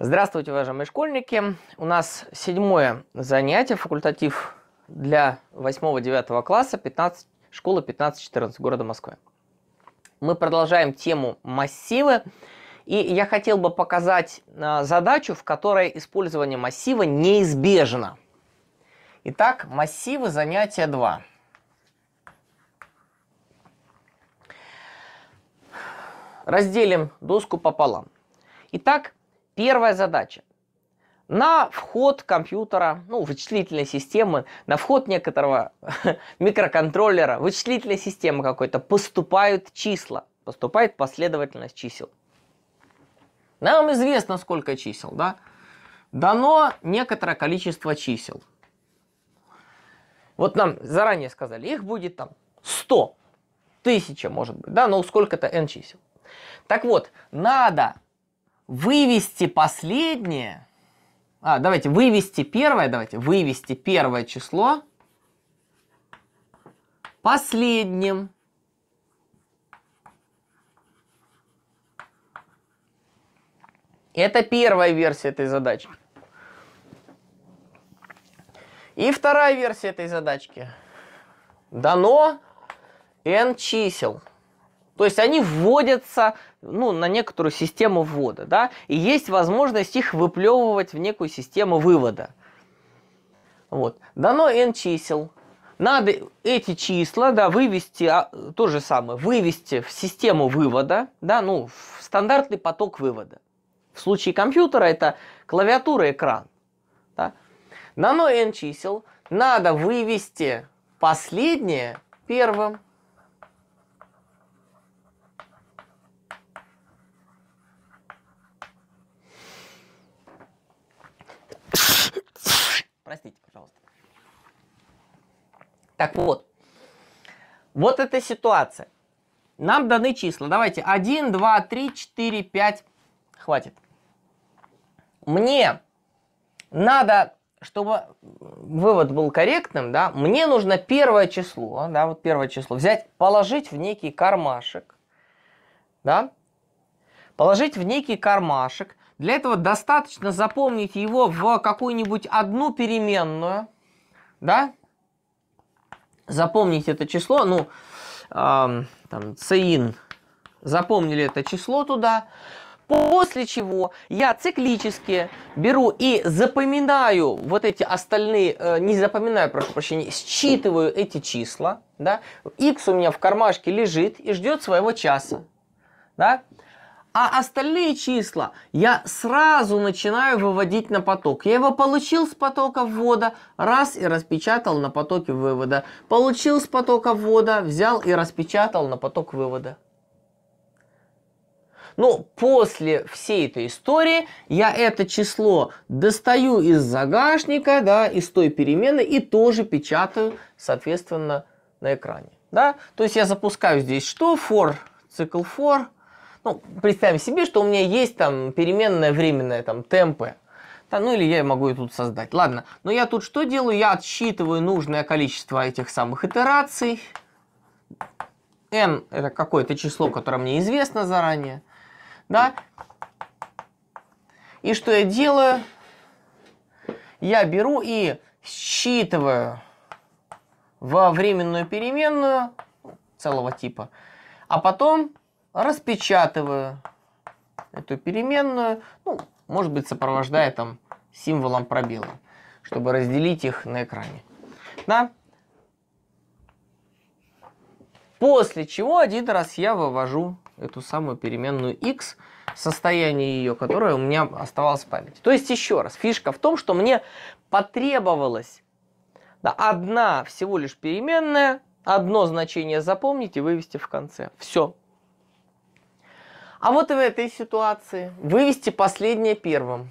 Здравствуйте, уважаемые школьники! У нас седьмое занятие, факультатив для 8-9 класса 15, школы 15-14 города Москвы. Мы продолжаем тему массивы. И я хотел бы показать а, задачу, в которой использование массива неизбежно. Итак, массивы занятия 2. Разделим доску пополам. Итак, Первая задача. На вход компьютера, ну, вычислительной системы, на вход некоторого микроконтроллера, вычислительной системы какой-то поступают числа, поступает последовательность чисел. Нам известно, сколько чисел, да? Дано некоторое количество чисел. Вот нам заранее сказали, их будет там 100, 1000 может быть, да, но ну, сколько-то n чисел. Так вот, надо вывести последнее. А, давайте вывести первое, давайте вывести первое число последним. Это первая версия этой задачки. И вторая версия этой задачки. Дано n чисел. То есть они вводятся ну, на некоторую систему ввода, да, и есть возможность их выплевывать в некую систему вывода. Вот. Дано n чисел. Надо эти числа, да, вывести, а, то же самое, вывести в систему вывода, да, ну, в стандартный поток вывода. В случае компьютера это клавиатура, экран. Да. Дано n чисел. Надо вывести последнее первым, простите, пожалуйста. Так вот, вот эта ситуация. Нам даны числа. Давайте 1, 2, 3, 4, 5. Хватит. Мне надо, чтобы вывод был корректным, да, мне нужно первое число, да, вот первое число, взять, положить в некий кармашек, да, положить в некий кармашек, для этого достаточно запомнить его в какую-нибудь одну переменную, да? Запомнить это число, ну, эм, там, цин, запомнили это число туда, после чего я циклически беру и запоминаю вот эти остальные, э, не запоминаю, прошу прощения, считываю эти числа, да, x у меня в кармашке лежит и ждет своего часа, да, а остальные числа я сразу начинаю выводить на поток. Я его получил с потока ввода, раз и распечатал на потоке вывода. Получил с потока ввода, взял и распечатал на поток вывода. Но ну, после всей этой истории я это число достаю из загашника, да, из той перемены и тоже печатаю, соответственно, на экране. Да? То есть я запускаю здесь что? For, цикл for, ну, представим себе, что у меня есть там переменная временная там темпы. Да, ну или я могу ее тут создать. Ладно, но я тут что делаю? Я отсчитываю нужное количество этих самых итераций. n это какое-то число, которое мне известно заранее. Да? И что я делаю? Я беру и считываю во временную переменную целого типа, а потом распечатываю эту переменную, ну, может быть, сопровождая там символом пробела, чтобы разделить их на экране. Да? После чего один раз я вывожу эту самую переменную x, состояние ее, которое у меня оставалось в памяти. То есть, еще раз, фишка в том, что мне потребовалось да, одна всего лишь переменная, одно значение запомнить и вывести в конце. Все, а вот в этой ситуации вывести последнее первым.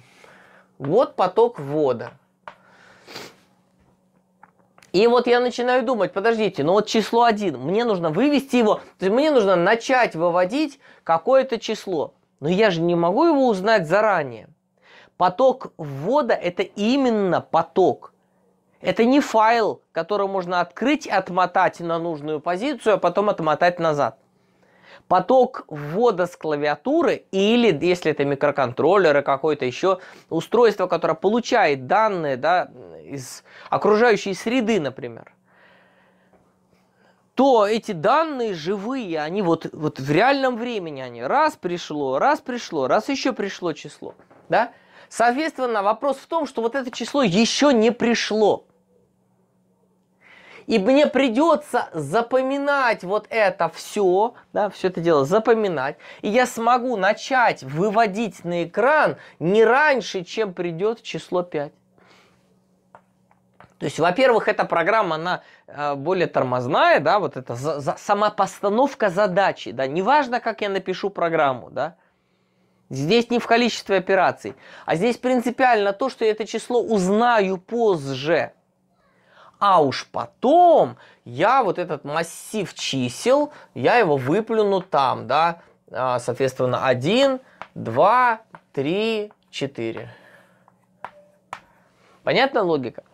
Вот поток ввода. И вот я начинаю думать, подождите, ну вот число 1, мне нужно вывести его, то есть мне нужно начать выводить какое-то число. Но я же не могу его узнать заранее. Поток ввода – это именно поток. Это не файл, который можно открыть, отмотать на нужную позицию, а потом отмотать назад поток ввода с клавиатуры или, если это микроконтроллеры и какое-то еще устройство, которое получает данные да, из окружающей среды, например, то эти данные живые, они вот, вот в реальном времени, они раз пришло, раз пришло, раз еще пришло число. Да? Соответственно, вопрос в том, что вот это число еще не пришло. И мне придется запоминать вот это все, да, все это дело запоминать. И я смогу начать выводить на экран не раньше, чем придет число 5. То есть, во-первых, эта программа, она э, более тормозная, да, вот это за, за, сама постановка задачи, да, неважно, как я напишу программу, да, здесь не в количестве операций, а здесь принципиально то, что я это число узнаю позже, а уж потом я вот этот массив чисел, я его выплюну там, да, а, соответственно, 1, 2, 3, 4. Понятна логика?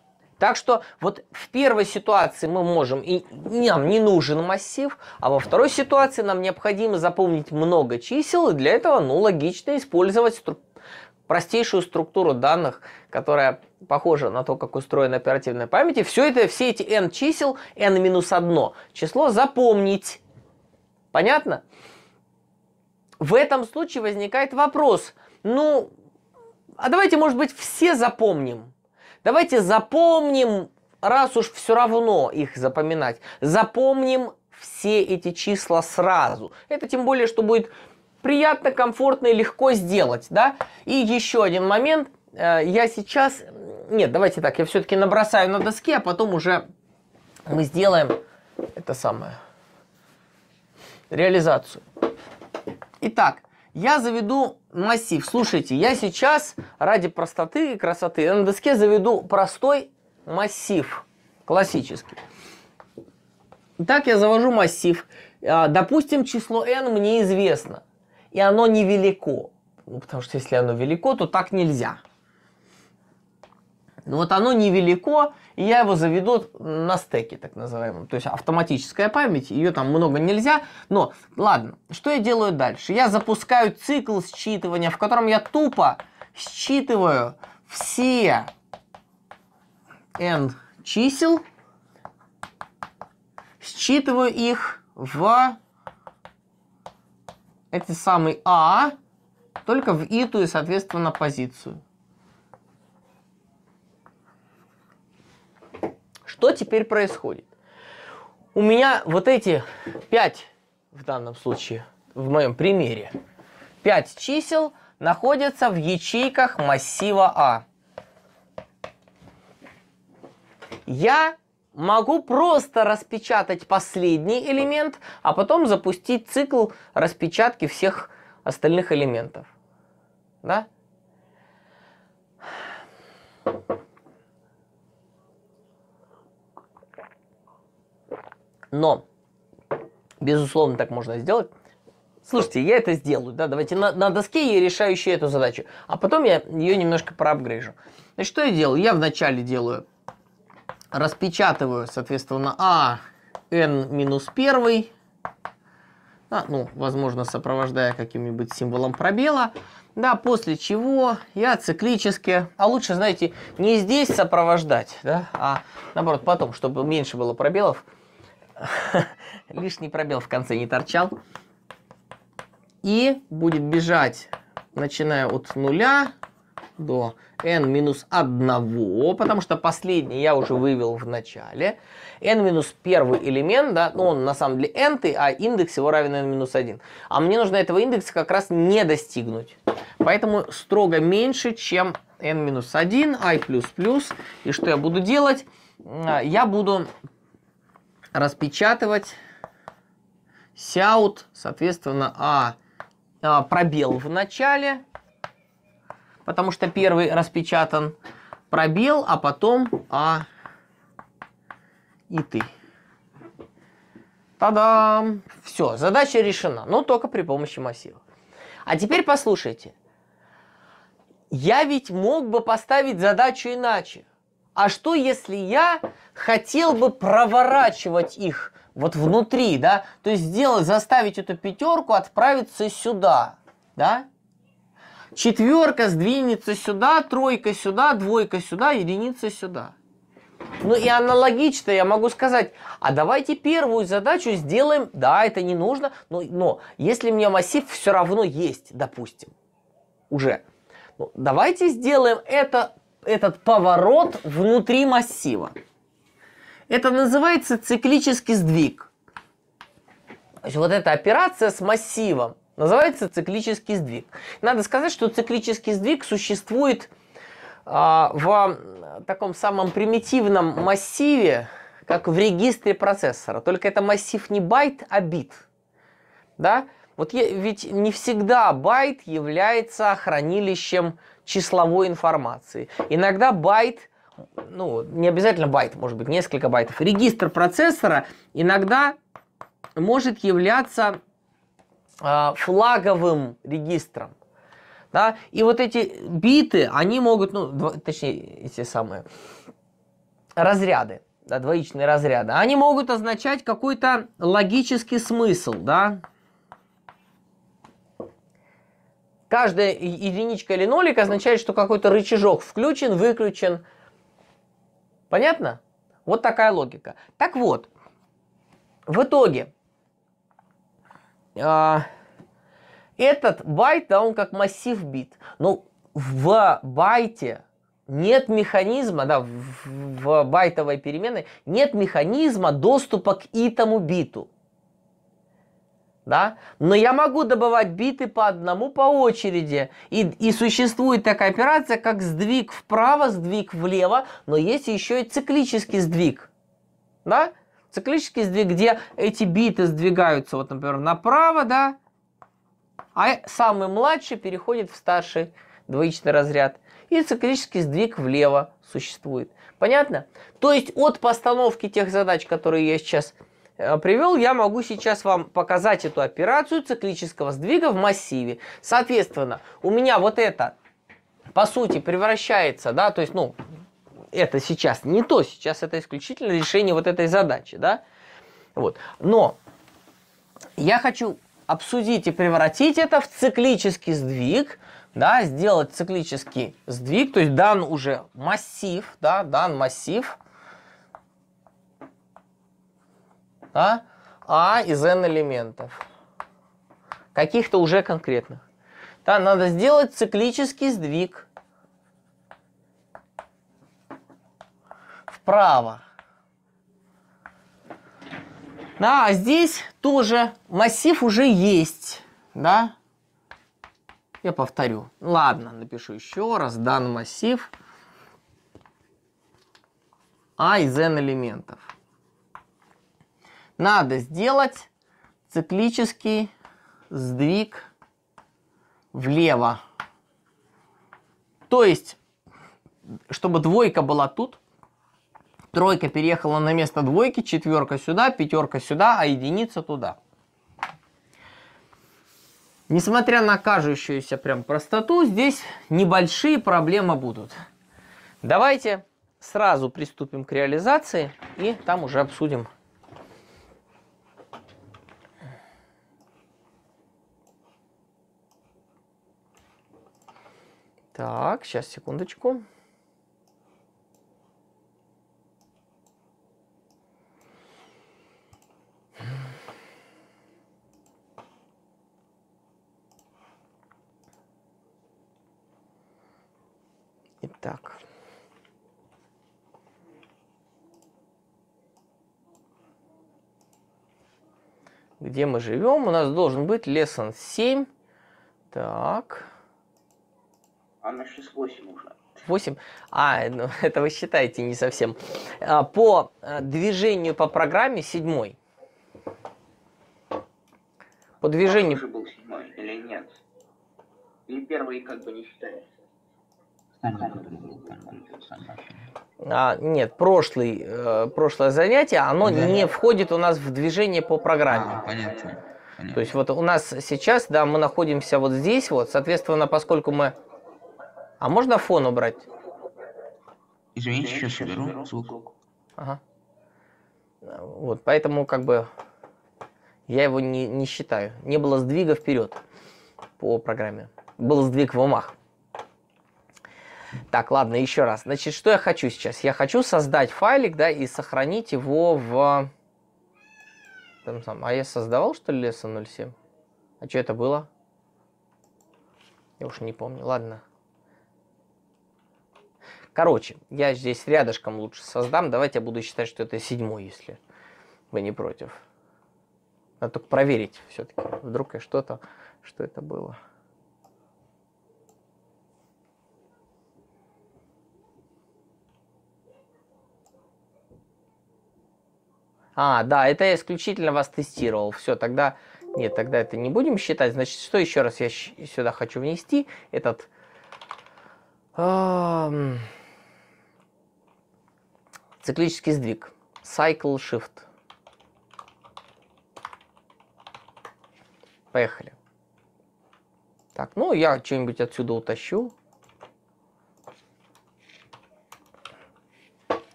Так что вот в первой ситуации мы можем, и нам не нужен массив, а во второй ситуации нам необходимо запомнить много чисел, и для этого, ну, логично использовать структуру простейшую структуру данных, которая похожа на то, как устроена оперативная память. И все это, все эти n чисел, n минус 1 число запомнить. Понятно? В этом случае возникает вопрос, ну, а давайте, может быть, все запомним. Давайте запомним, раз уж все равно их запоминать, запомним все эти числа сразу. Это тем более, что будет приятно, комфортно и легко сделать, да. И еще один момент, э, я сейчас, нет, давайте так, я все-таки набросаю на доске, а потом уже мы сделаем это самое, реализацию. Итак, я заведу массив. Слушайте, я сейчас ради простоты и красоты э, на доске заведу простой массив, классический. Итак, я завожу массив. Э, допустим, число n мне известно и оно невелико. Ну, потому что если оно велико, то так нельзя. Но ну, вот оно невелико, и я его заведу на стеке, так называемом. То есть автоматическая память, ее там много нельзя. Но, ладно, что я делаю дальше? Я запускаю цикл считывания, в котором я тупо считываю все n чисел, считываю их в этот самый А только в итую соответственно, позицию. Что теперь происходит? У меня вот эти 5, в данном случае, в моем примере, 5 чисел находятся в ячейках массива А. Я могу просто распечатать последний элемент, а потом запустить цикл распечатки всех остальных элементов. Да? Но, безусловно, так можно сделать. Слушайте, я это сделаю, да, давайте на, на доске я решаю эту задачу, а потом я ее немножко проапгрейжу. Значит, что я делаю? Я вначале делаю Распечатываю, соответственно, А n минус 1, да, ну, возможно, сопровождая каким-нибудь символом пробела. Да, после чего я циклически, а лучше, знаете, не здесь сопровождать, да, а наоборот потом, чтобы меньше было пробелов, лишний пробел в конце не торчал. И будет бежать, начиная от нуля до n минус 1, потому что последний я уже вывел в начале. n минус первый элемент, да, ну он на самом деле n, а индекс его равен n минус 1. А мне нужно этого индекса как раз не достигнуть. Поэтому строго меньше, чем n минус 1, i плюс плюс. И что я буду делать? А, я буду распечатывать сяут, соответственно, а, а пробел в начале потому что первый распечатан пробел, а потом А и ты. Та-дам! Все, задача решена, но только при помощи массива. А теперь послушайте. Я ведь мог бы поставить задачу иначе. А что, если я хотел бы проворачивать их вот внутри, да? То есть сделать, заставить эту пятерку отправиться сюда, да? Четверка сдвинется сюда, тройка сюда, двойка сюда, единица сюда. Ну и аналогично я могу сказать, а давайте первую задачу сделаем, да, это не нужно, но, но если мне массив все равно есть, допустим, уже, ну, давайте сделаем это, этот поворот внутри массива. Это называется циклический сдвиг. То есть вот эта операция с массивом, Называется циклический сдвиг. Надо сказать, что циклический сдвиг существует а, в таком самом примитивном массиве, как в регистре процессора. Только это массив не байт, а бит. Да? Вот я, ведь не всегда байт является хранилищем числовой информации. Иногда байт, ну, не обязательно байт, может быть, несколько байтов. Регистр процессора иногда может являться а, флаговым регистром. Да? И вот эти биты, они могут, ну, точнее, эти самые разряды, да, двоичные разряды, они могут означать какой-то логический смысл, да. Каждая единичка или нолик означает, что какой-то рычажок включен, выключен. Понятно? Вот такая логика. Так вот, в итоге а, этот байт, да, он как массив бит. Ну, в байте нет механизма, да, в, в байтовой переменной нет механизма доступа к итому биту. Да? Но я могу добывать биты по одному по очереди. И, и существует такая операция, как сдвиг вправо, сдвиг влево, но есть еще и циклический сдвиг. Да? циклический сдвиг, где эти биты сдвигаются, вот, например, направо, да, а самый младший переходит в старший двоичный разряд. И циклический сдвиг влево существует. Понятно? То есть от постановки тех задач, которые я сейчас э, привел, я могу сейчас вам показать эту операцию циклического сдвига в массиве. Соответственно, у меня вот это, по сути, превращается, да, то есть, ну, это сейчас не то, сейчас это исключительно решение вот этой задачи, да? Вот. Но я хочу обсудить и превратить это в циклический сдвиг, да, сделать циклический сдвиг, то есть дан уже массив, да, дан массив, да, а из n элементов, каких-то уже конкретных. Да, надо сделать циклический сдвиг, вправо. Да, а здесь тоже массив уже есть, да? Я повторю. Ладно, напишу еще раз. Дан массив А из n элементов. Надо сделать циклический сдвиг влево. То есть, чтобы двойка была тут, Тройка переехала на место двойки, четверка сюда, пятерка сюда, а единица туда. Несмотря на кажущуюся прям простоту, здесь небольшие проблемы будут. Давайте сразу приступим к реализации и там уже обсудим. Так, сейчас, секундочку. Секундочку. Так. Где мы живем? У нас должен быть lesson 7. Так. А на 6-8 уже. 8. А, ну, это вы считаете не совсем. А, по э, движению по программе седьмой. По а движению... А был седьмой или нет? Или первый как бы не считается? А, нет, прошлый, э, прошлое занятие, оно да. не входит у нас в движение по программе. А, понятно. понятно. То есть вот у нас сейчас, да, мы находимся вот здесь вот, соответственно, поскольку мы... А можно фон убрать? Извините, сейчас уберу звук. Ага. Вот, поэтому как бы я его не, не считаю. Не было сдвига вперед по программе. Был сдвиг в умах. Так, ладно, еще раз. Значит, что я хочу сейчас? Я хочу создать файлик, да, и сохранить его в... Там сам. А я создавал, что ли, леса 07? А что это было? Я уж не помню. Ладно. Короче, я здесь рядышком лучше создам. Давайте я буду считать, что это седьмой, если вы не против. Надо только проверить все-таки. Вдруг я что-то... Что это было? А, да, это я исключительно вас тестировал. Все, тогда... Нет, тогда это не будем считать. Значит, что еще раз я сюда хочу внести? Этот... Эм, циклический сдвиг. Cycle shift. Поехали. Так, ну я что-нибудь отсюда утащу.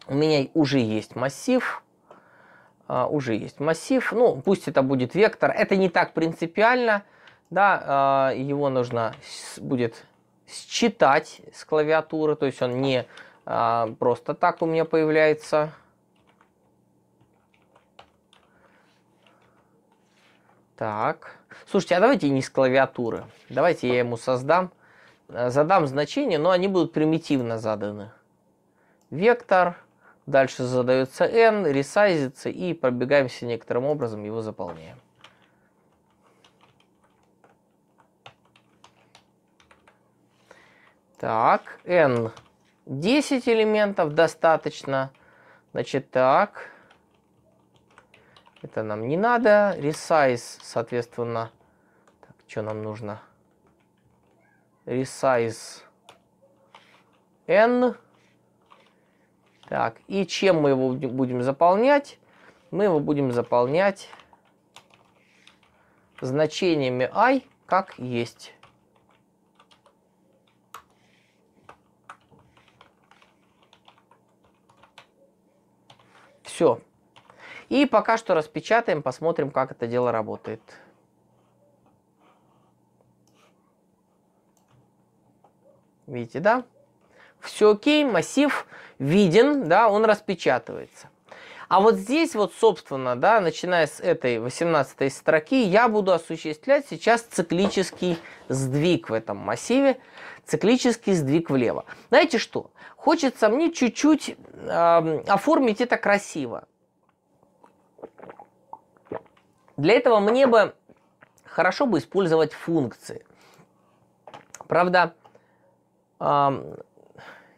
У меня уже есть массив. А, уже есть массив. Ну, пусть это будет вектор. Это не так принципиально. Да, а, его нужно будет считать с клавиатуры. То есть он не а, просто так у меня появляется. Так. Слушайте, а давайте не с клавиатуры. Давайте я ему создам. Задам значение, но они будут примитивно заданы. Вектор. Дальше задается n, ресайзится и пробегаемся некоторым образом, его заполняем. Так, n 10 элементов достаточно. Значит, так, это нам не надо. Resize, соответственно, так, что нам нужно? Resize n так, и чем мы его будем заполнять? Мы его будем заполнять значениями i, как есть. Все. И пока что распечатаем, посмотрим, как это дело работает. Видите, да? все окей, массив виден, да, он распечатывается. А вот здесь вот, собственно, да, начиная с этой 18 строки, я буду осуществлять сейчас циклический сдвиг в этом массиве, циклический сдвиг влево. Знаете что? Хочется мне чуть-чуть э, оформить это красиво. Для этого мне бы хорошо бы использовать функции. Правда, эм,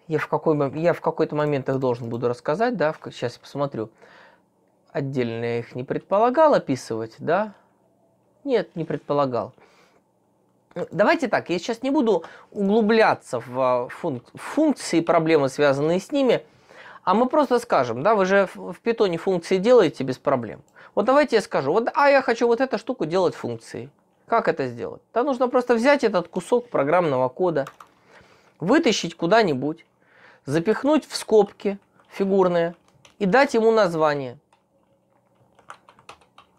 я в, какой, я в какой-то момент их должен буду рассказать, да, в, сейчас я посмотрю. Отдельно я их не предполагал описывать, да? Нет, не предполагал. Э, давайте так, я сейчас не буду углубляться в а, функ, функции, проблемы, связанные с ними, а мы просто скажем, да, вы же в питоне функции делаете без проблем. Вот давайте я скажу, вот, а я хочу вот эту штуку делать функцией. Как это сделать? Да нужно просто взять этот кусок программного кода, вытащить куда-нибудь, запихнуть в скобки фигурные и дать ему название.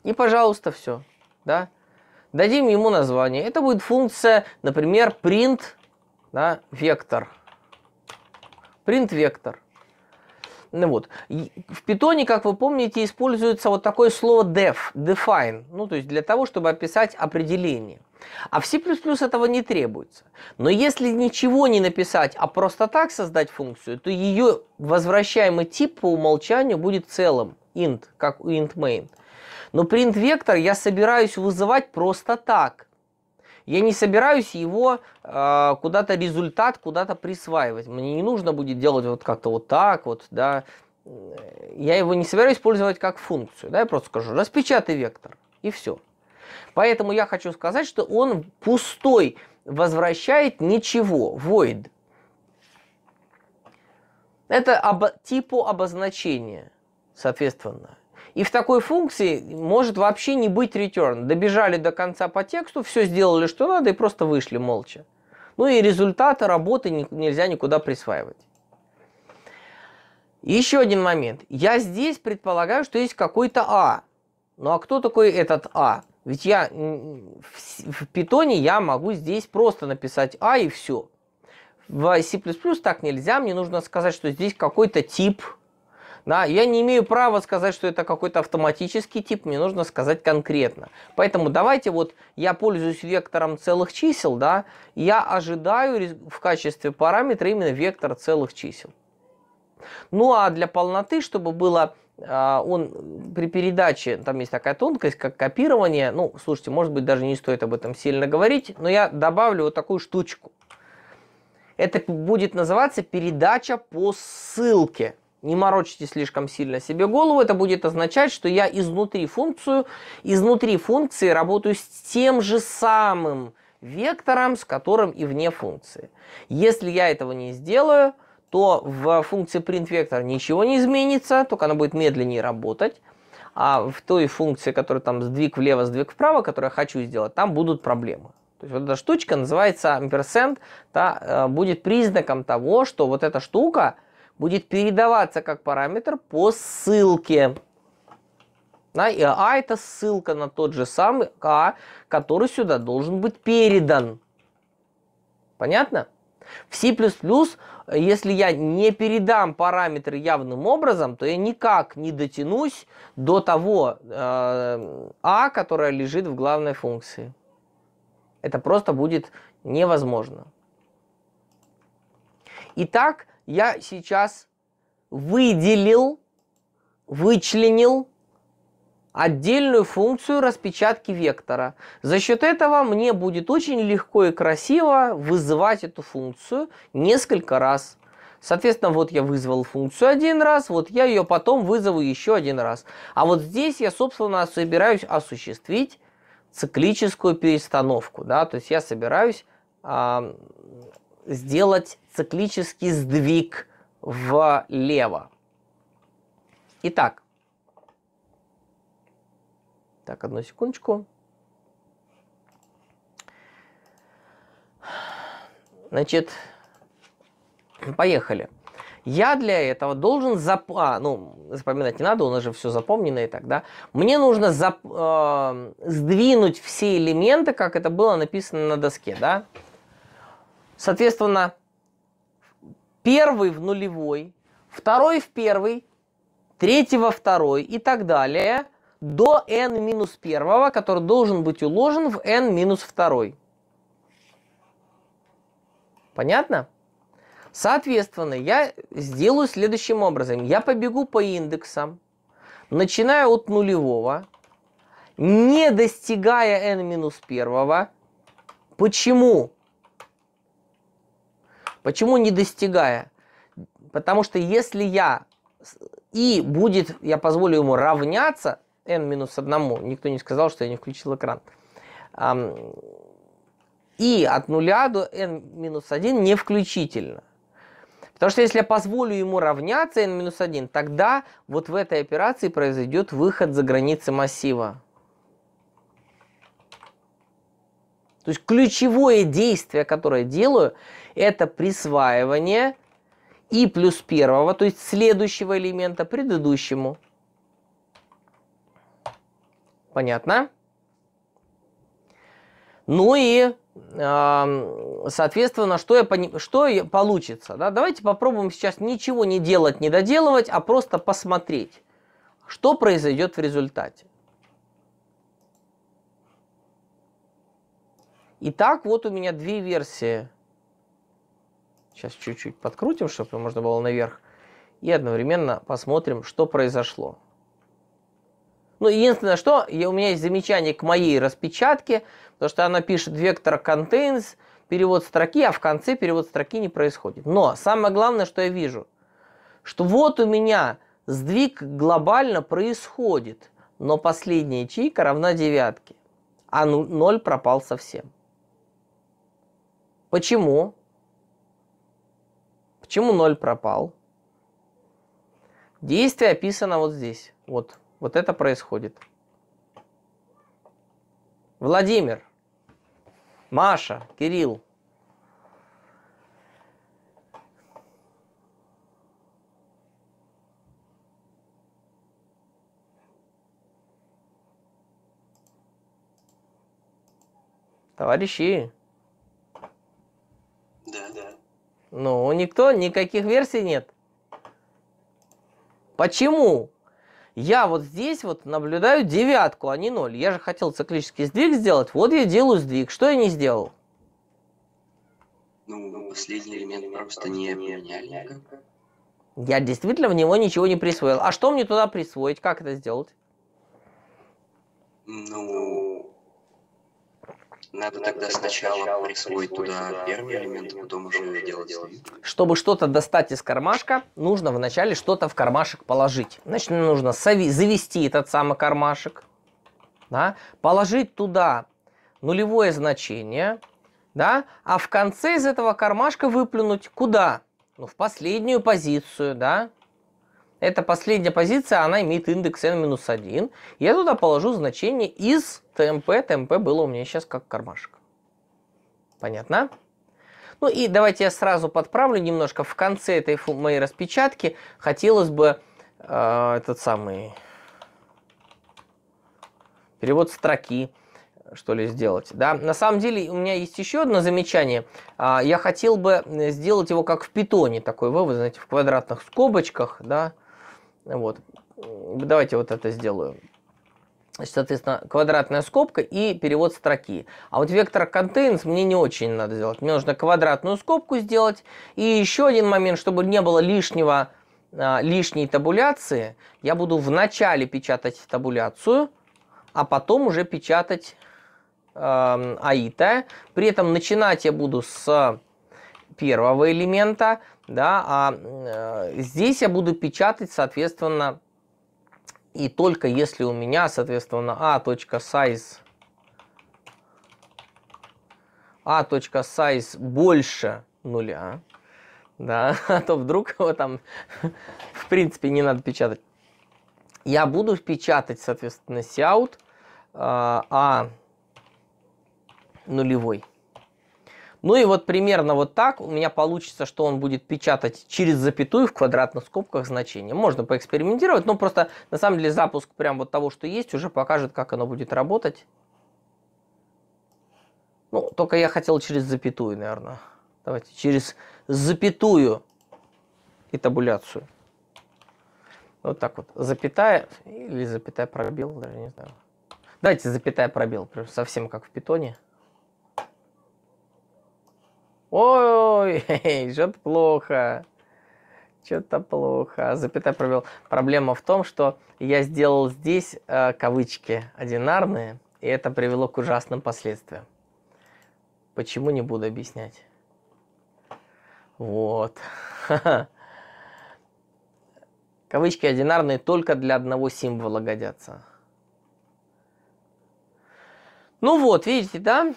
И, пожалуйста, все. Да? Дадим ему название. Это будет функция, например, print да, вектор. Print вектор. Ну вот. В питоне, как вы помните, используется вот такое слово def, define, ну то есть для того, чтобы описать определение. А в C++ этого не требуется. Но если ничего не написать, а просто так создать функцию, то ее возвращаемый тип по умолчанию будет целым, int, как у int main. Но print вектор я собираюсь вызывать просто так. Я не собираюсь его э, куда-то результат куда-то присваивать. Мне не нужно будет делать вот как-то вот так вот, да. Э, я его не собираюсь использовать как функцию, да. Я просто скажу распечатай вектор и все. Поэтому я хочу сказать, что он пустой возвращает ничего, void. Это об, типу обозначения, соответственно. И в такой функции может вообще не быть return. Добежали до конца по тексту, все сделали, что надо, и просто вышли молча. Ну и результаты работы нельзя никуда присваивать. Еще один момент. Я здесь предполагаю, что есть какой-то А. Ну а кто такой этот А? Ведь я в питоне я могу здесь просто написать а и все. В C++ так нельзя, мне нужно сказать, что здесь какой-то тип. Да, я не имею права сказать, что это какой-то автоматический тип, мне нужно сказать конкретно. Поэтому давайте вот я пользуюсь вектором целых чисел, да, я ожидаю в качестве параметра именно вектор целых чисел. Ну а для полноты, чтобы было а, он при передаче, там есть такая тонкость, как копирование, ну, слушайте, может быть, даже не стоит об этом сильно говорить, но я добавлю вот такую штучку. Это будет называться передача по ссылке. Не морочите слишком сильно себе голову, это будет означать, что я изнутри функцию, изнутри функции работаю с тем же самым вектором, с которым и вне функции. Если я этого не сделаю, то в функции printVector ничего не изменится, только она будет медленнее работать. А в той функции, которая там сдвиг влево, сдвиг вправо, которую я хочу сделать, там будут проблемы. То есть вот эта штучка называется ampersand, та, э, будет признаком того, что вот эта штука будет передаваться как параметр по ссылке. Да, и а, а это ссылка на тот же самый а, который сюда должен быть передан. Понятно? В C++, если я не передам параметры явным образом, то я никак не дотянусь до того э, А, которое лежит в главной функции. Это просто будет невозможно. Итак, я сейчас выделил, вычленил отдельную функцию распечатки вектора. За счет этого мне будет очень легко и красиво вызывать эту функцию несколько раз. Соответственно, вот я вызвал функцию один раз, вот я ее потом вызову еще один раз. А вот здесь я, собственно, собираюсь осуществить циклическую перестановку. Да? То есть я собираюсь э, сделать циклический сдвиг влево. Итак, так, одну секундочку. Значит, поехали. Я для этого должен зап... а, ну, запоминать не надо, у нас же все запомнено и так, да. Мне нужно зап... э... сдвинуть все элементы, как это было написано на доске, да. Соответственно, первый в нулевой, второй в первый, третий во второй и так далее – до n минус первого, который должен быть уложен в n минус второй. Понятно? Соответственно, я сделаю следующим образом. Я побегу по индексам, начиная от нулевого, не достигая n минус первого. Почему? Почему не достигая? Потому что если я и будет, я позволю ему равняться, n-1. минус Никто не сказал, что я не включил экран. И от нуля до n-1 минус не включительно. Потому что если я позволю ему равняться n-1, минус тогда вот в этой операции произойдет выход за границы массива. То есть ключевое действие, которое делаю, это присваивание и плюс первого, то есть следующего элемента предыдущему. Понятно? Ну и, соответственно, что, я пони... что получится? Да? Давайте попробуем сейчас ничего не делать, не доделывать, а просто посмотреть, что произойдет в результате. Итак, вот у меня две версии. Сейчас чуть-чуть подкрутим, чтобы можно было наверх. И одновременно посмотрим, что произошло. Ну, единственное, что я, у меня есть замечание к моей распечатке, потому что она пишет вектор contains, перевод строки, а в конце перевод строки не происходит. Но самое главное, что я вижу, что вот у меня сдвиг глобально происходит, но последняя ячейка равна девятке, а ну, ноль пропал совсем. Почему? Почему ноль пропал? Действие описано вот здесь. Вот вот это происходит. Владимир, Маша, Кирилл. Товарищи. Да, да. Ну, никто, никаких версий нет. Почему я вот здесь вот наблюдаю девятку, а не ноль. Я же хотел циклический сдвиг сделать, вот я делаю сдвиг. Что я не сделал? Ну, последний элемент просто не меняли. Я действительно в него ничего не присвоил. А что мне туда присвоить? Как это сделать? Ну, надо тогда сначала присвоить туда первый элемент, а потом уже делать следующий. Чтобы что-то достать из кармашка, нужно вначале что-то в кармашек положить. Значит, нужно завести этот самый кармашек, да, положить туда нулевое значение, да, а в конце из этого кармашка выплюнуть куда? Ну, в последнюю позицию, да, это последняя позиция, она имеет индекс n-1. Я туда положу значение из ТМП. ТМП было у меня сейчас как кармашек. Понятно? Ну и давайте я сразу подправлю немножко. В конце этой моей распечатки хотелось бы э, этот самый перевод строки что ли сделать. Да, на самом деле у меня есть еще одно замечание. А, я хотел бы э, сделать его как в питоне, такой вывод, знаете, в квадратных скобочках, да, вот. Давайте вот это сделаю. Значит, соответственно, квадратная скобка и перевод строки. А вот вектор contains мне не очень надо сделать. Мне нужно квадратную скобку сделать. И еще один момент, чтобы не было лишнего, а, лишней табуляции, я буду вначале печатать табуляцию, а потом уже печатать э, эм, аита. При этом начинать я буду с первого элемента, да, а э, здесь я буду печатать, соответственно, и только если у меня, соответственно, a.size а a.size а больше нуля, да, а то вдруг его там, в принципе, не надо печатать. Я буду печатать, соответственно, cout э, а нулевой. Ну и вот примерно вот так у меня получится, что он будет печатать через запятую в квадратных скобках значение. Можно поэкспериментировать, но просто на самом деле запуск прям вот того, что есть, уже покажет, как оно будет работать. Ну, только я хотел через запятую, наверное. Давайте через запятую и табуляцию. Вот так вот. Запятая или запятая пробел, даже не знаю. Давайте запятая пробел, совсем как в питоне. Ой, что-то плохо. Что-то плохо. А запятая провел. Проблема в том, что я сделал здесь э, кавычки одинарные, и это привело к ужасным последствиям. Почему не буду объяснять? Вот. Кавычки одинарные только для одного символа годятся. Ну вот, видите, да?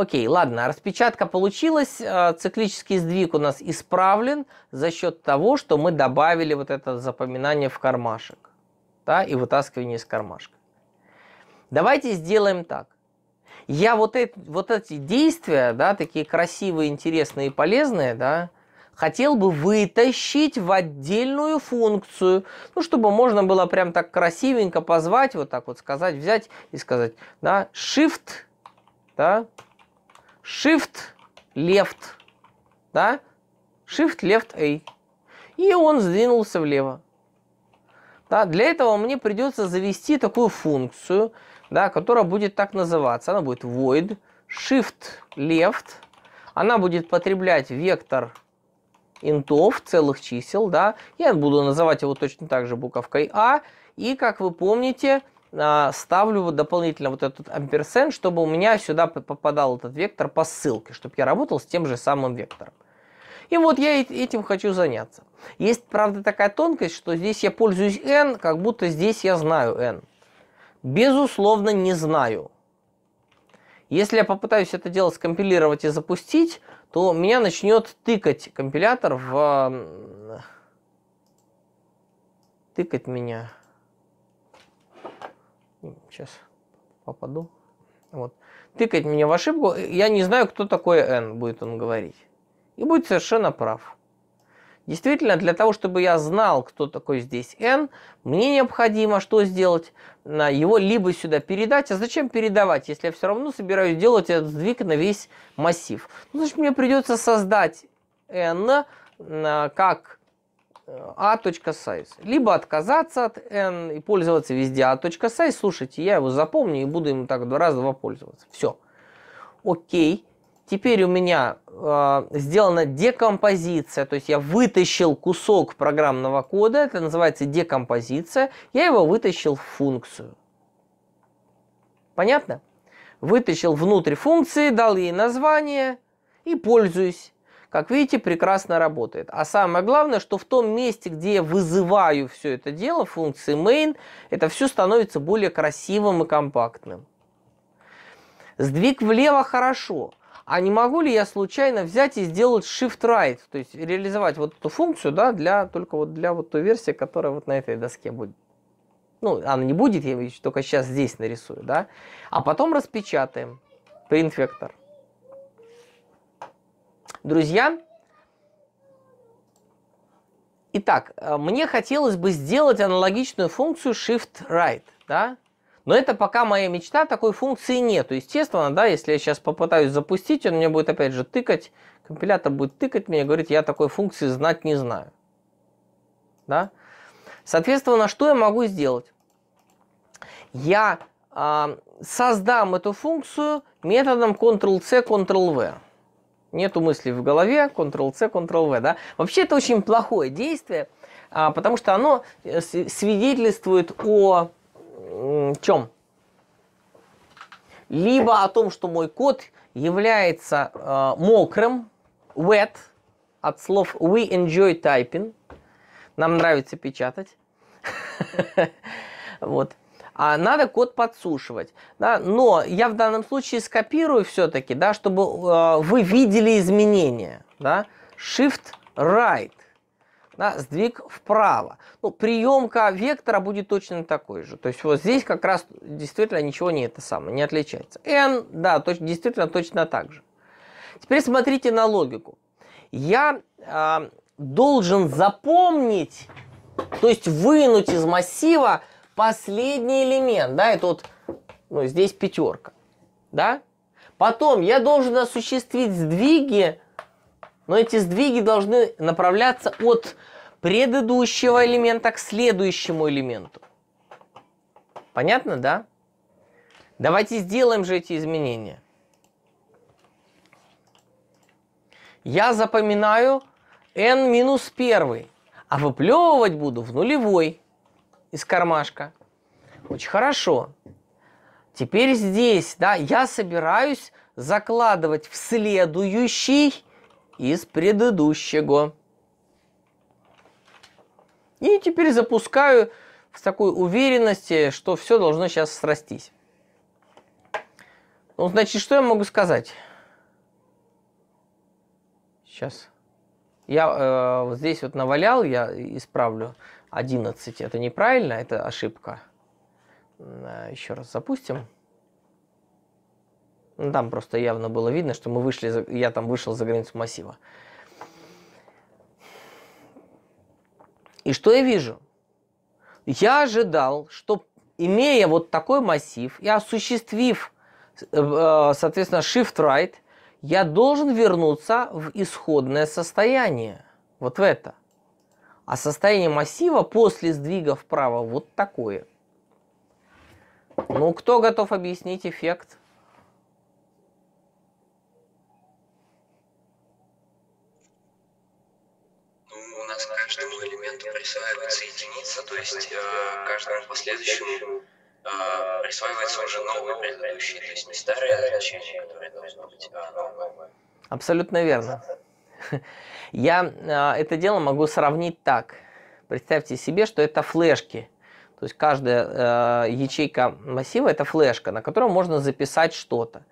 Окей, ладно, распечатка получилась, э, циклический сдвиг у нас исправлен за счет того, что мы добавили вот это запоминание в кармашек да, и вытаскивание из кармашка. Давайте сделаем так. Я вот, это, вот эти действия, да, такие красивые, интересные и полезные, да, хотел бы вытащить в отдельную функцию, ну, чтобы можно было прям так красивенько позвать, вот так вот сказать, взять и сказать, да, shift, да, Shift Left, да? Shift Left A. И он сдвинулся влево. Да, для этого мне придется завести такую функцию, да, которая будет так называться. Она будет void shift left. Она будет потреблять вектор интов, целых чисел. Да. Я буду называть его точно так же буковкой А. И, как вы помните, а, ставлю вот дополнительно вот этот амперсен, чтобы у меня сюда попадал этот вектор по ссылке, чтобы я работал с тем же самым вектором. И вот я этим хочу заняться. Есть, правда, такая тонкость, что здесь я пользуюсь n, как будто здесь я знаю n. Безусловно, не знаю. Если я попытаюсь это дело скомпилировать и запустить, то меня начнет тыкать компилятор в... Тыкать меня Сейчас попаду. Вот. Тыкать меня в ошибку. Я не знаю, кто такой N, будет он говорить. И будет совершенно прав. Действительно, для того, чтобы я знал, кто такой здесь N, мне необходимо что сделать? на Его либо сюда передать. А зачем передавать, если я все равно собираюсь делать этот сдвиг на весь массив? Ну, значит, мне придется создать N э, как a.size. А Либо отказаться от n и пользоваться везде a.size. А Слушайте, я его запомню и буду им так два раза два пользоваться. Все. Окей. Теперь у меня э, сделана декомпозиция, то есть я вытащил кусок программного кода, это называется декомпозиция, я его вытащил в функцию. Понятно? Вытащил внутрь функции, дал ей название и пользуюсь как видите, прекрасно работает. А самое главное, что в том месте, где я вызываю все это дело, функции main, это все становится более красивым и компактным. Сдвиг влево хорошо. А не могу ли я случайно взять и сделать shift-right, то есть реализовать вот эту функцию, да, для, только вот для вот той версии, которая вот на этой доске будет. Ну, она не будет, я только сейчас здесь нарисую, да. А потом распечатаем print вектор друзья. Итак, э, мне хотелось бы сделать аналогичную функцию Shift-Right, да? Но это пока моя мечта, такой функции нету. Естественно, да, если я сейчас попытаюсь запустить, он мне будет опять же тыкать, компилятор будет тыкать мне, говорит, я такой функции знать не знаю. Да? Соответственно, что я могу сделать? Я э, создам эту функцию методом Ctrl-C, Ctrl-V. Нету мысли в голове, Ctrl-C, Ctrl-V. Да? Вообще это очень плохое действие, а, потому что оно э, свидетельствует о чем? Либо о том, что мой код является а, мокрым, wet, от слов we enjoy typing. Нам нравится печатать. Вот а надо код подсушивать. Да? Но я в данном случае скопирую все-таки, да, чтобы э, вы видели изменения. Да? Shift right. Да, сдвиг вправо. Ну, приемка вектора будет точно такой же. То есть вот здесь как раз действительно ничего не это самое, не отличается. N, да, точ, действительно точно так же. Теперь смотрите на логику. Я э, должен запомнить, то есть вынуть из массива Последний элемент, да, это вот, ну, здесь пятерка, да? Потом я должен осуществить сдвиги, но эти сдвиги должны направляться от предыдущего элемента к следующему элементу. Понятно, да? Давайте сделаем же эти изменения. Я запоминаю n минус 1, а выплевывать буду в нулевой из кармашка. Очень хорошо. Теперь здесь, да, я собираюсь закладывать в следующий из предыдущего. И теперь запускаю с такой уверенности, что все должно сейчас срастись. Ну, значит, что я могу сказать? Сейчас. Я э, вот здесь вот навалял, я исправлю. 11 это неправильно, это ошибка. А, Еще раз запустим. Ну, там просто явно было видно, что мы вышли, за... я там вышел за границу массива. И что я вижу? Я ожидал, что имея вот такой массив и осуществив, э, э, соответственно, shift-right, я должен вернуться в исходное состояние. Вот в это. А состояние массива после сдвига вправо вот такое. Ну, кто готов объяснить эффект? Ну, у нас каждому элементу присваивается единица, то есть э, каждому последующему э, присваивается уже новые предыдущие, то есть не старое значение, которое должны быть, а новые. Абсолютно верно. Я а, это дело могу сравнить так. Представьте себе, что это флешки. То есть каждая а, ячейка массива это флешка, на которой можно записать что-то.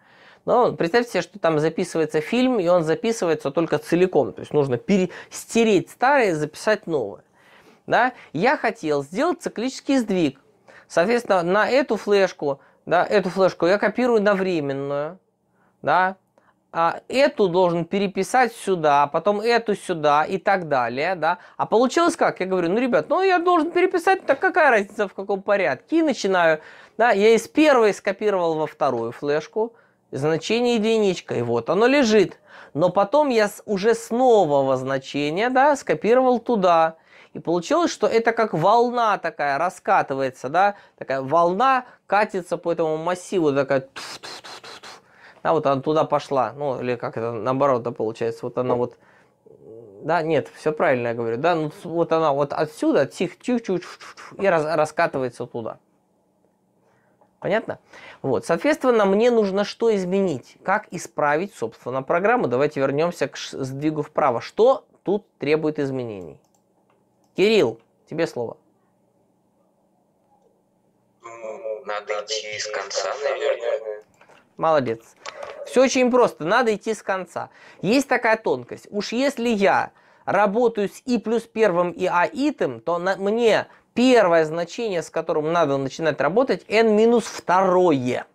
Но представьте себе, что там записывается фильм, и он записывается только целиком. То есть нужно перестереть старое и записать новое. Да? Я хотел сделать циклический сдвиг. Соответственно, на эту флешку, да, эту флешку я копирую на временную. Да? а, эту должен переписать сюда, а потом эту сюда и так далее, да. А получилось как? Я говорю, ну, ребят, ну, я должен переписать, так какая разница в каком порядке? И начинаю, да, я из первой скопировал во вторую флешку, значение единичка, и вот оно лежит. Но потом я уже с нового значения, да, скопировал туда, и получилось, что это как волна такая раскатывается, да, такая волна катится по этому массиву, такая... Туф -туф -туф -туф да, вот она туда пошла, ну, или как это, наоборот, да, получается, вот она вот, да, нет, все правильно я говорю, да, ну, вот она вот отсюда, тих, тих, тих, тих и раз, раскатывается туда. Понятно? Вот, соответственно, мне нужно что изменить? Как исправить, собственно, программу? Давайте вернемся к сдвигу вправо. Что тут требует изменений? Кирилл, тебе слово. Ну, надо идти из конца, наверное. Молодец. Все очень просто, надо идти с конца. Есть такая тонкость. Уж если я работаю с и плюс первым и аитом, то на, мне первое значение, с которым надо начинать работать, n минус второе.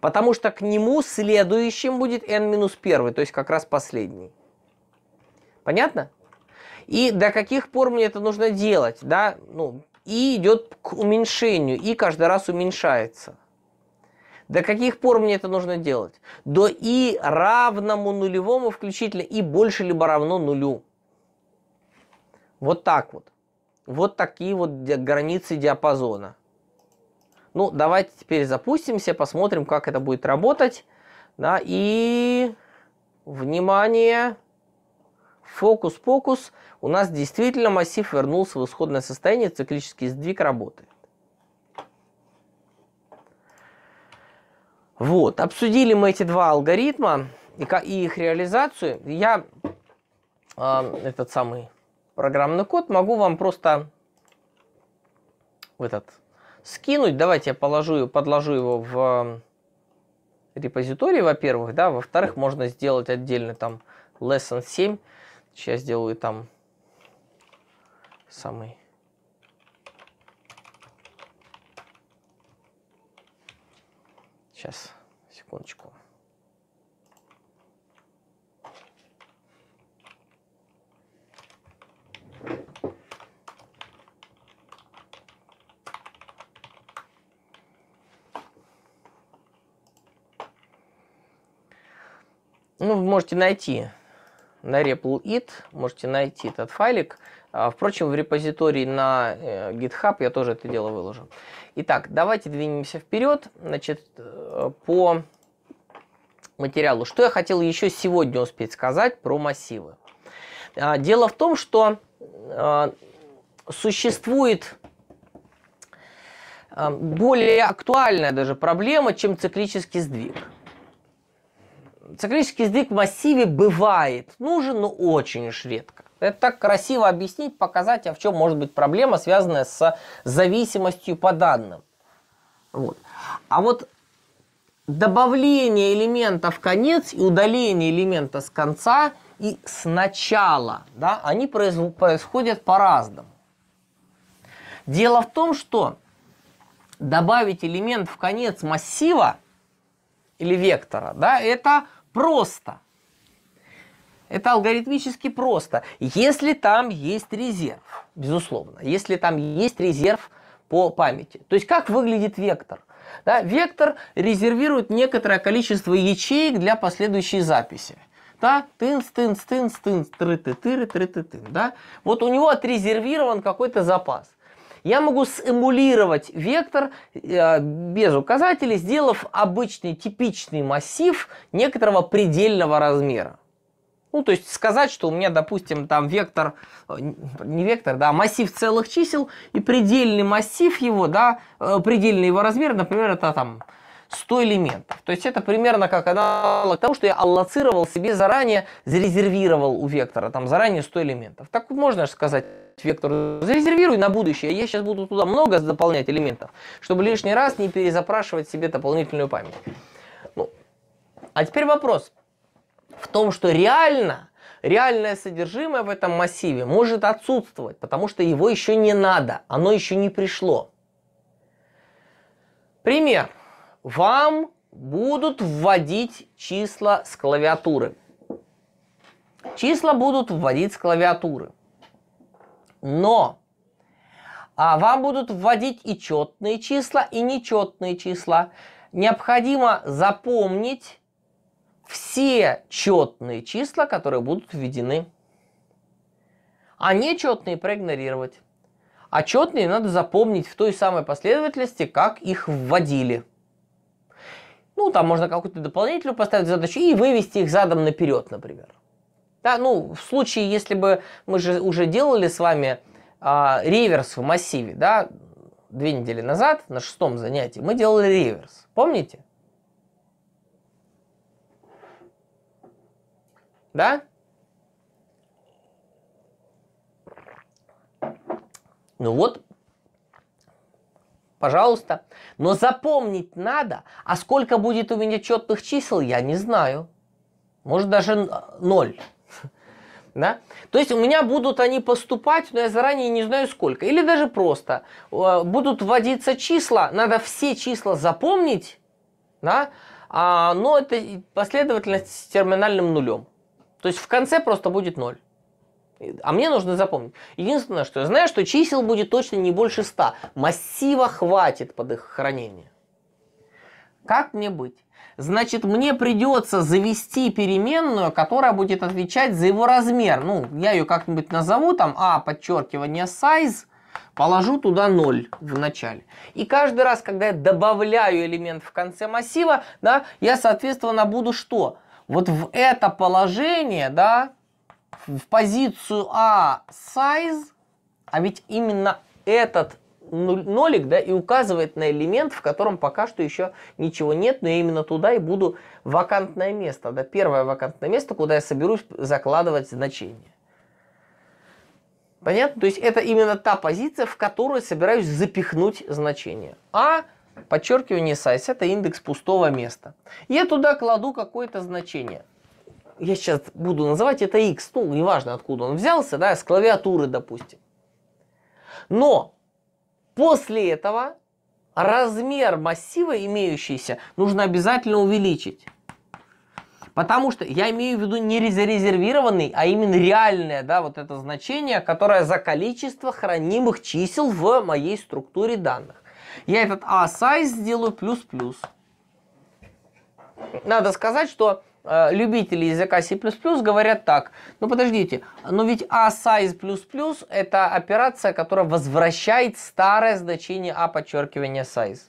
Потому что к нему следующим будет n минус первый, то есть как раз последний. Понятно? И до каких пор мне это нужно делать, да? Ну, и идет к уменьшению, и каждый раз уменьшается. До каких пор мне это нужно делать? До и равному нулевому включительно, и больше либо равно нулю. Вот так вот. Вот такие вот границы диапазона. Ну, давайте теперь запустимся, посмотрим, как это будет работать. Да, и... Внимание! Фокус-покус. У нас действительно массив вернулся в исходное состояние, циклический сдвиг работы. Вот, обсудили мы эти два алгоритма и, их реализацию. Я э, этот самый программный код могу вам просто в этот скинуть. Давайте я положу, подложу его в а, репозитории, во-первых, да, во-вторых, можно сделать отдельно там lesson 7. Сейчас сделаю там самый Сейчас, секундочку. Ну, вы можете найти на REPL.it, можете найти этот файлик. А, впрочем, в репозитории на э, GitHub я тоже это дело выложу. Итак, давайте двинемся вперед. Значит, по материалу. Что я хотел еще сегодня успеть сказать про массивы? А, дело в том, что а, существует а, более актуальная даже проблема, чем циклический сдвиг. Циклический сдвиг в массиве бывает нужен, но очень уж редко. Это так красиво объяснить, показать, а в чем может быть проблема, связанная с зависимостью по данным. Вот. А вот добавление элемента в конец и удаление элемента с конца и с начала, да, они происходят по-разному. Дело в том, что добавить элемент в конец массива или вектора, да, это просто. Это алгоритмически просто. Если там есть резерв, безусловно, если там есть резерв по памяти. То есть как выглядит вектор? Да, вектор резервирует некоторое количество ячеек для последующей записи. Да, тынц, тынц, тынц, тынц, тры ты тыры тры ты тын. Да? Вот у него отрезервирован какой-то запас. Я могу сэмулировать вектор э, без указателей, сделав обычный типичный массив некоторого предельного размера. Ну, то есть сказать, что у меня, допустим, там вектор, э, не вектор, да, а массив целых чисел и предельный массив его, да, э, предельный его размер, например, это там 100 элементов. То есть это примерно как аналог того, что я аллоцировал себе заранее, зарезервировал у вектора там заранее 100 элементов. Так можно же сказать вектор зарезервируй на будущее, я сейчас буду туда много дополнять элементов, чтобы лишний раз не перезапрашивать себе дополнительную память. Ну, а теперь вопрос в том, что реально реальное содержимое в этом массиве может отсутствовать, потому что его еще не надо, оно еще не пришло. Пример. Вам будут вводить числа с клавиатуры. Числа будут вводить с клавиатуры. Но а вам будут вводить и четные числа, и нечетные числа. Необходимо запомнить все четные числа, которые будут введены. А нечетные проигнорировать. А четные надо запомнить в той самой последовательности, как их вводили. Ну, там можно какую-то дополнительную поставить задачу и вывести их задом наперед, например. Да, ну, в случае, если бы мы же уже делали с вами а, реверс в массиве, да, две недели назад на шестом занятии мы делали реверс. Помните? да? Ну вот, пожалуйста. Но запомнить надо, а сколько будет у меня четных чисел, я не знаю. Может даже ноль. Да? То есть у меня будут они поступать, но я заранее не знаю сколько. Или даже просто э, будут вводиться числа, надо все числа запомнить, да? а, но это последовательность с терминальным нулем. То есть в конце просто будет 0. А мне нужно запомнить. Единственное, что я знаю, что чисел будет точно не больше 100. Массива хватит под их хранение. Как мне быть? Значит, мне придется завести переменную, которая будет отвечать за его размер. Ну, я ее как-нибудь назову, там, а, подчеркивание, size, положу туда 0 в начале. И каждый раз, когда я добавляю элемент в конце массива, да, я, соответственно, буду что? Что? Вот в это положение, да, в позицию А size, а ведь именно этот нолик, да, и указывает на элемент, в котором пока что еще ничего нет, но я именно туда и буду вакантное место, да, первое вакантное место, куда я соберусь закладывать значение. Понятно? То есть это именно та позиция, в которую собираюсь запихнуть значение. А Подчеркивание size – это индекс пустого места. Я туда кладу какое-то значение. Я сейчас буду называть это x, ну, неважно откуда он взялся, да, с клавиатуры, допустим. Но после этого размер массива имеющийся нужно обязательно увеличить. Потому что я имею в виду не резервированный, а именно реальное, да, вот это значение, которое за количество хранимых чисел в моей структуре данных. Я этот а size сделаю плюс-плюс. Надо сказать, что э, любители языка C++ говорят так. Ну подождите, но ведь а size плюс-плюс это операция, которая возвращает старое значение а подчеркивания size.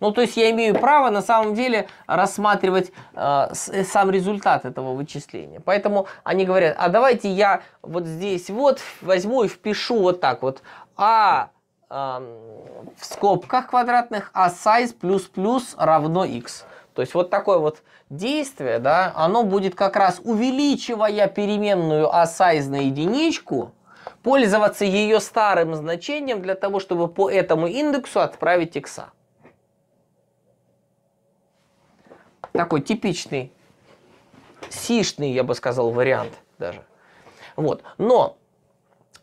Ну, то есть я имею право на самом деле рассматривать э, э, сам результат этого вычисления. Поэтому они говорят, а давайте я вот здесь вот возьму и впишу вот так вот. А в скобках квадратных, а size плюс плюс равно x. То есть вот такое вот действие, да, оно будет как раз увеличивая переменную а size на единичку, пользоваться ее старым значением для того, чтобы по этому индексу отправить икса. Такой типичный сишный, я бы сказал, вариант даже. Вот. Но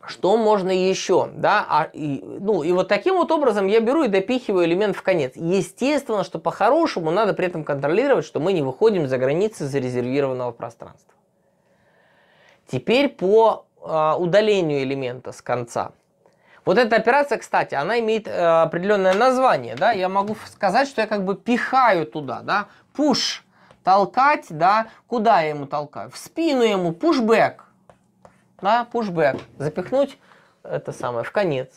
что можно еще? Да? А, и, ну, и вот таким вот образом я беру и допихиваю элемент в конец. Естественно, что по-хорошему надо при этом контролировать, что мы не выходим за границы зарезервированного пространства. Теперь по э, удалению элемента с конца. Вот эта операция, кстати, она имеет э, определенное название. Да? Я могу сказать, что я как бы пихаю туда. Да? Push. Толкать, да, куда я ему толкаю? В спину ему, пушбэк, на push_back Запихнуть это самое в конец.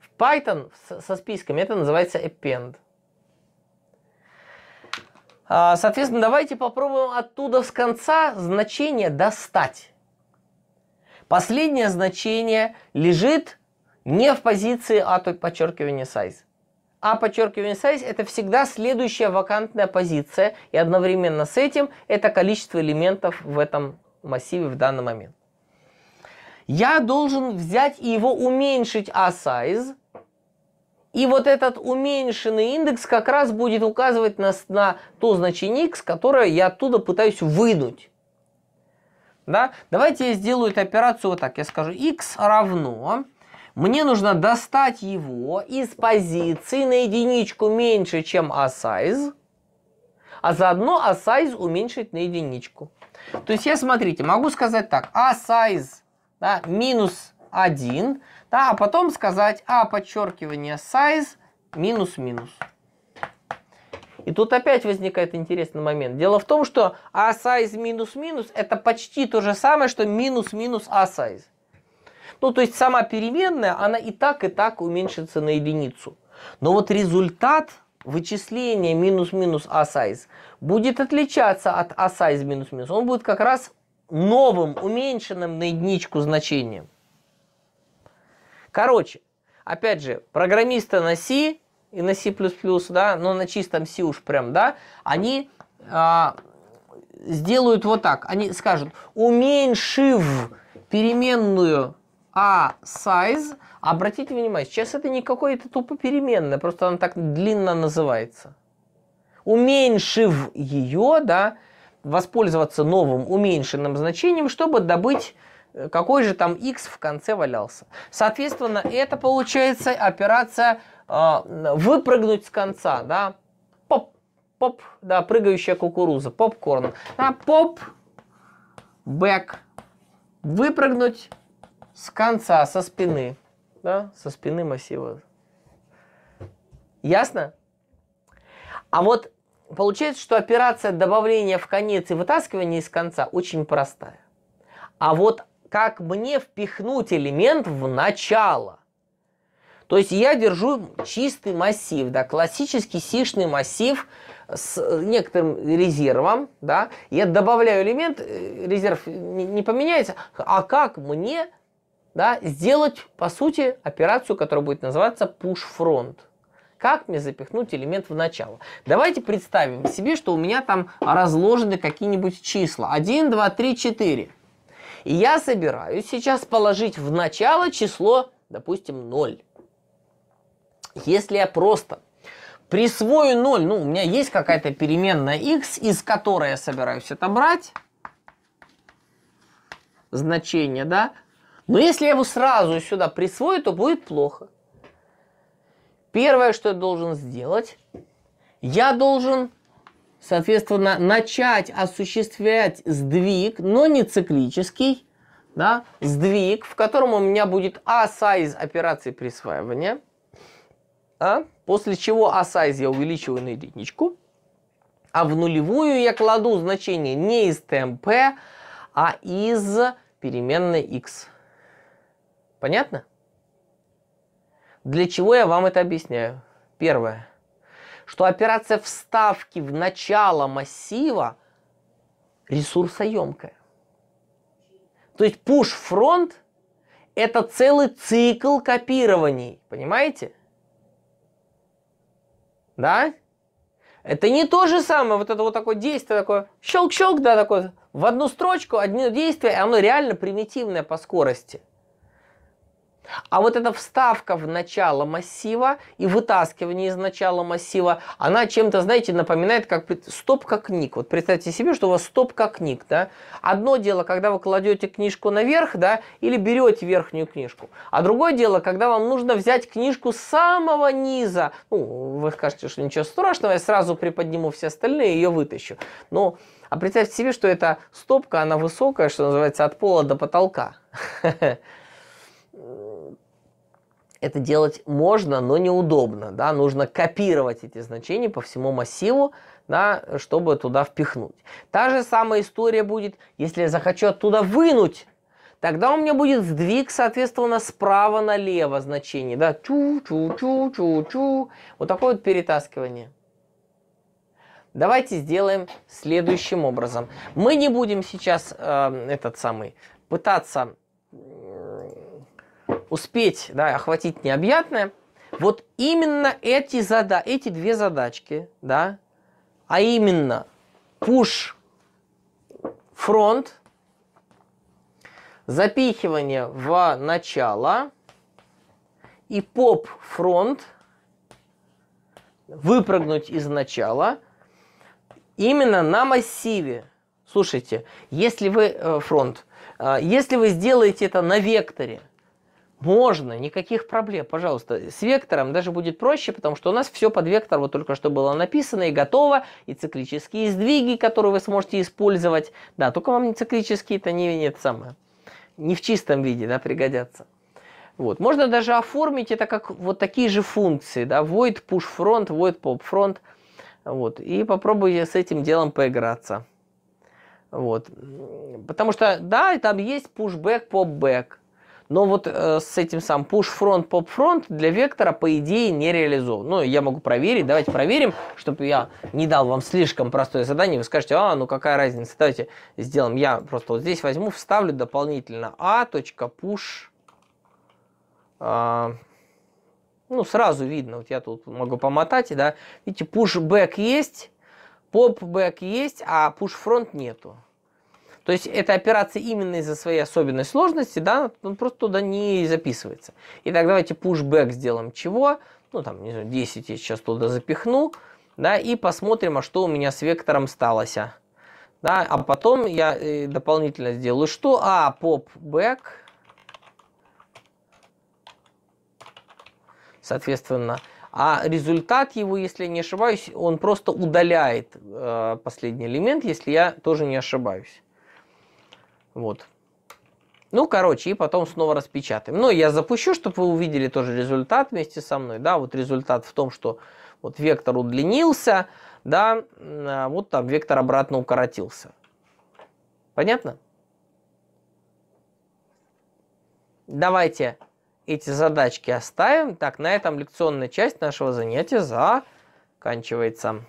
В Python со списками это называется append. А, соответственно, давайте попробуем оттуда с конца значение достать. Последнее значение лежит не в позиции а то подчеркивание size. А подчеркивание size это всегда следующая вакантная позиция. И одновременно с этим это количество элементов в этом массиве в данный момент я должен взять и его уменьшить A-size. А и вот этот уменьшенный индекс как раз будет указывать на на то значение x, которое я оттуда пытаюсь вынуть. Да? Давайте я сделаю эту операцию вот так. Я скажу x равно... Мне нужно достать его из позиции на единичку меньше, чем A-size. А, а заодно A-size а уменьшить на единичку. То есть я, смотрите, могу сказать так. A-size да, минус 1, да, а потом сказать А подчеркивание size минус-минус. И тут опять возникает интересный момент. Дело в том, что А size минус-минус это почти то же самое, что минус-минус А size. Ну, то есть сама переменная, она и так, и так уменьшится на единицу. Но вот результат вычисления минус-минус А size будет отличаться от А size минус-минус. Он будет как раз новым, уменьшенным на единичку значением. Короче, опять же, программисты на C и на C++, да, но на чистом C уж прям, да, они а, сделают вот так. Они скажут, уменьшив переменную а size, обратите внимание, сейчас это не какое-то тупо переменное, просто она так длинно называется. Уменьшив ее, да, воспользоваться новым уменьшенным значением, чтобы добыть э, какой же там x в конце валялся. Соответственно, это получается операция э, выпрыгнуть с конца, да, поп, поп, да, прыгающая кукуруза, попкорн, а поп, бэк, выпрыгнуть с конца, со спины, да, со спины массива. Ясно? А вот получается, что операция добавления в конец и вытаскивания из конца очень простая. А вот как мне впихнуть элемент в начало? То есть я держу чистый массив, да, классический сишный массив с э, некоторым резервом, да, я добавляю элемент, э, резерв не, поменяется, а как мне, да, сделать, по сути, операцию, которая будет называться push front как мне запихнуть элемент в начало. Давайте представим себе, что у меня там разложены какие-нибудь числа. 1, 2, 3, 4. И я собираюсь сейчас положить в начало число, допустим, 0. Если я просто присвою 0, ну, у меня есть какая-то переменная x, из которой я собираюсь это брать значение, да? Но если я его сразу сюда присвою, то будет плохо. Первое, что я должен сделать, я должен, соответственно, начать осуществлять сдвиг, но не циклический, да, сдвиг, в котором у меня будет А-сайз операции присваивания, а, после чего А-сайз я увеличиваю на единичку, а в нулевую я кладу значение не из ТМП, а из переменной x. Понятно? Для чего я вам это объясняю? Первое, что операция вставки в начало массива ресурсоемкая. То есть пуш – это целый цикл копирований, понимаете? Да? Это не то же самое, вот это вот такое действие, такое щелк-щелк, да, такое в одну строчку, одно действие, и оно реально примитивное по скорости – а вот эта вставка в начало массива и вытаскивание из начала массива, она чем-то, знаете, напоминает как стопка книг. Вот представьте себе, что у вас стопка книг. Да? Одно дело, когда вы кладете книжку наверх да, или берете верхнюю книжку. А другое дело, когда вам нужно взять книжку с самого низа. Ну, вы скажете, что ничего страшного, я сразу приподниму все остальные и ее вытащу. Но а представьте себе, что эта стопка, она высокая, что называется, от пола до потолка. это делать можно, но неудобно. Да? Нужно копировать эти значения по всему массиву, да, чтобы туда впихнуть. Та же самая история будет, если я захочу оттуда вынуть, тогда у меня будет сдвиг, соответственно, справа налево значение. Да? Чу-чу-чу-чу-чу. Вот такое вот перетаскивание. Давайте сделаем следующим образом. Мы не будем сейчас э, этот самый пытаться успеть да, охватить необъятное, вот именно эти, зада эти две задачки, да, а именно пуш фронт, запихивание в начало и поп фронт, выпрыгнуть из начала, именно на массиве. Слушайте, если вы, э, фронт, э, если вы сделаете это на векторе, можно, никаких проблем, пожалуйста. С вектором даже будет проще, потому что у нас все под вектор вот только что было написано и готово, и циклические сдвиги, которые вы сможете использовать. Да, только вам не циклические это не, не это самое. Не в чистом виде, да, пригодятся. Вот. Можно даже оформить это как вот такие же функции, да, void push front, void pop front, вот, и попробуйте с этим делом поиграться. Вот. Потому что, да, там есть pushback, popback, но вот э, с этим сам push-front, pop-front для вектора, по идее, не реализован. Ну, я могу проверить, давайте проверим, чтобы я не дал вам слишком простое задание. Вы скажете, а, ну какая разница, давайте сделаем. Я просто вот здесь возьму, вставлю дополнительно a.push. А, а, ну, сразу видно, вот я тут могу помотать, и да. Видите, push back есть, pop back есть, а push-front нету. То есть эта операция именно из-за своей особенной сложности, да, он просто туда не записывается. Итак, давайте пушбэк сделаем чего? Ну, там, не знаю, 10 я сейчас туда запихну, да, и посмотрим, а что у меня с вектором сталося, Да, а потом я э, дополнительно сделаю что? А, popback. Соответственно, а результат его, если я не ошибаюсь, он просто удаляет э, последний элемент, если я тоже не ошибаюсь. Вот. Ну, короче, и потом снова распечатаем. Но ну, я запущу, чтобы вы увидели тоже результат вместе со мной. Да, вот результат в том, что вот вектор удлинился, да, а, вот там вектор обратно укоротился. Понятно? Давайте эти задачки оставим. Так, на этом лекционная часть нашего занятия заканчивается.